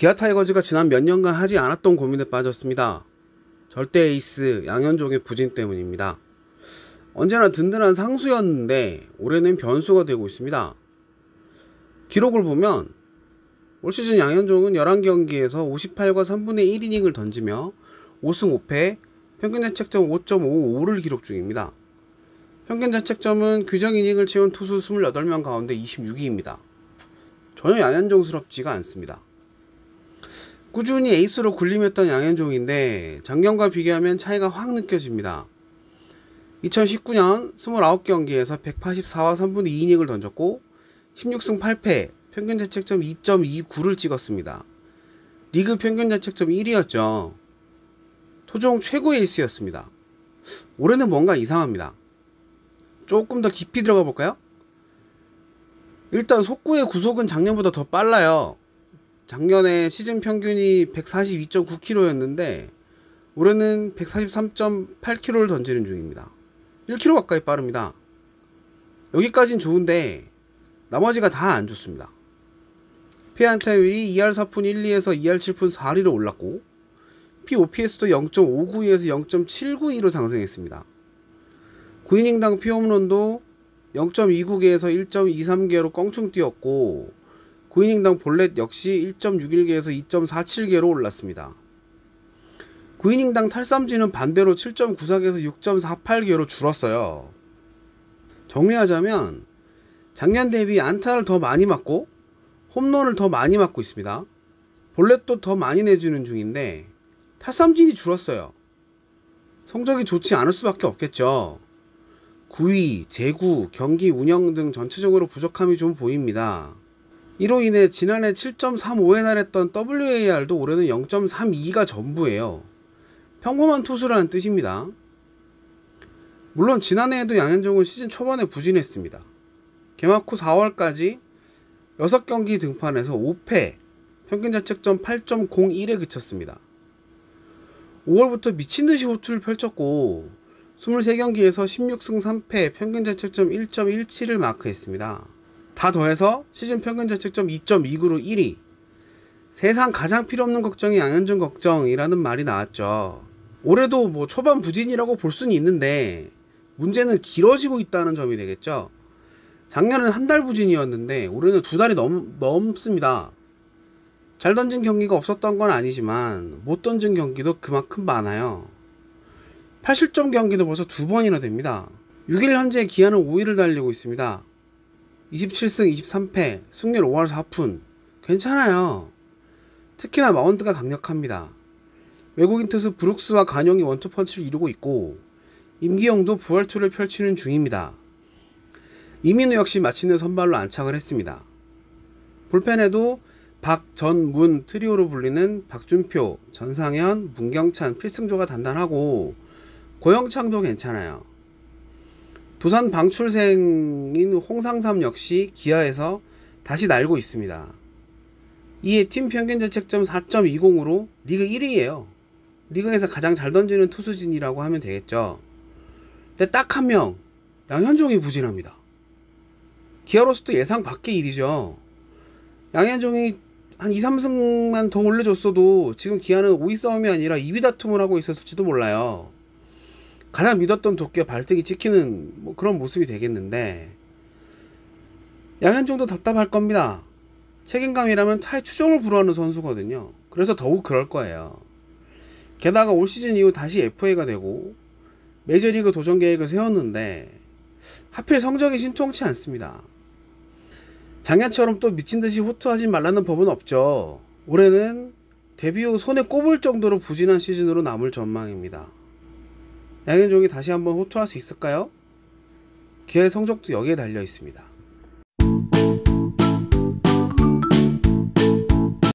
기아 타이거즈가 지난 몇 년간 하지 않았던 고민에 빠졌습니다. 절대 에이스 양현종의 부진 때문입니다. 언제나 든든한 상수였는데 올해는 변수가 되고 있습니다. 기록을 보면 올 시즌 양현종은 11경기에서 58과 3분의 1이닝을 던지며 5승 5패, 평균 자책점 5.55를 기록 중입니다. 평균 자책점은 규정 이닝을 채운 투수 28명 가운데 26위입니다. 전혀 양현종스럽지가 않습니다. 꾸준히 에이스로 군림했던 양현종인데 작년과 비교하면 차이가 확 느껴집니다. 2019년 29경기에서 184와 3분의 2이닝을 던졌고 16승 8패 평균 자책점 2.29를 찍었습니다. 리그 평균 자책점 1위였죠. 토종 최고에이스였습니다 올해는 뭔가 이상합니다. 조금 더 깊이 들어가 볼까요? 일단 속구의 구속은 작년보다 더 빨라요. 작년에 시즌 평균이 142.9km였는데 올해는 143.8km를 던지는 중입니다. 1km 가까이 빠릅니다. 여기까진 좋은데 나머지가 다 안 좋습니다. 피안타율이 2R 4푼 1, 리에서 2R 7푼 4리로 올랐고 POPS도 0.592에서 0.792로 상승했습니다. 9이닝당 피홈런도 0.29개에서 1.23개로 껑충 뛰었고 9이닝당 볼넷 역시 1.61개에서 2.47개로 올랐습니다. 9이닝당 탈삼진은 반대로 7.94개에서 6.48개로 줄었어요. 정리하자면 작년 대비 안타를 더 많이 맞고 홈런을 더 많이 맞고 있습니다. 볼넷도 더 많이 내주는 중인데 탈삼진이 줄었어요. 성적이 좋지 않을 수밖에 없겠죠. 구위, 재구, 경기 운영 등 전체적으로 부족함이 좀 보입니다. 이로 인해 지난해 7.35에 달했던 WAR도 올해는 0.32가 전부예요. 평범한 투수라는 뜻입니다. 물론 지난해에도 양현종은 시즌 초반에 부진했습니다. 개막 후 4월까지 6경기 등판에서 5패, 평균 자책점 8.01에 그쳤습니다. 5월부터 미친듯이 호투를 펼쳤고 23경기에서 16승 3패 평균 자책점 1.17을 마크했습니다. 다 더해서 시즌 평균 자책점 2.29로 1위. 세상 가장 필요없는 걱정이 양현준 걱정이라는 말이 나왔죠. 올해도 뭐 초반 부진이라고 볼 수는 있는데 문제는 길어지고 있다는 점이 되겠죠. 작년은 한 달 부진이었는데 올해는 두 달이 넘, 넘습니다. 잘 던진 경기가 없었던 건 아니지만 못 던진 경기도 그만큼 많아요. 8실점 경기도 벌써 두 번이나 됩니다. 6일 현재 기아는 5위를 달리고 있습니다. 27승 23패, 승률 5할 4푼. 괜찮아요. 특히나 마운드가 강력합니다. 외국인 투수 브룩스와 간영이 원투펀치를 이루고 있고 임기영도 부활투를 펼치는 중입니다. 이민우 역시 마치는 선발로 안착을 했습니다. 불펜에도 박전문 트리오로 불리는 박준표, 전상현, 문경찬, 필승조가 단단하고 고영창도 괜찮아요. 두산 방출생인 홍상삼 역시 기아에서 다시 날고 있습니다. 이에 팀 평균 자책점 4.20으로 리그 1위예요. 리그에서 가장 잘 던지는 투수진이라고 하면 되겠죠. 근데 딱 한 명, 양현종이 부진합니다. 기아로서도 예상 밖의 일이죠. 양현종이 한 2, 3승만 더 올려줬어도 지금 기아는 5위 싸움이 아니라 2위 다툼을 하고 있었을지도 몰라요. 가장 믿었던 도끼와 발등이 찍히는 뭐 그런 모습이 되겠는데 양현종도 답답할 겁니다. 책임감이라면 타의 추종을 불허하는 선수거든요. 그래서 더욱 그럴 거예요. 게다가 올 시즌 이후 다시 FA가 되고 메이저리그 도전 계획을 세웠는데 하필 성적이 신통치 않습니다. 작년처럼 또 미친 듯이 호투하지 말라는 법은 없죠. 올해는 데뷔 후 손에 꼽을 정도로 부진한 시즌으로 남을 전망입니다. 양현종이 다시 한번 호투할 수 있을까요? 기의 성적도 여기에 달려 있습니다.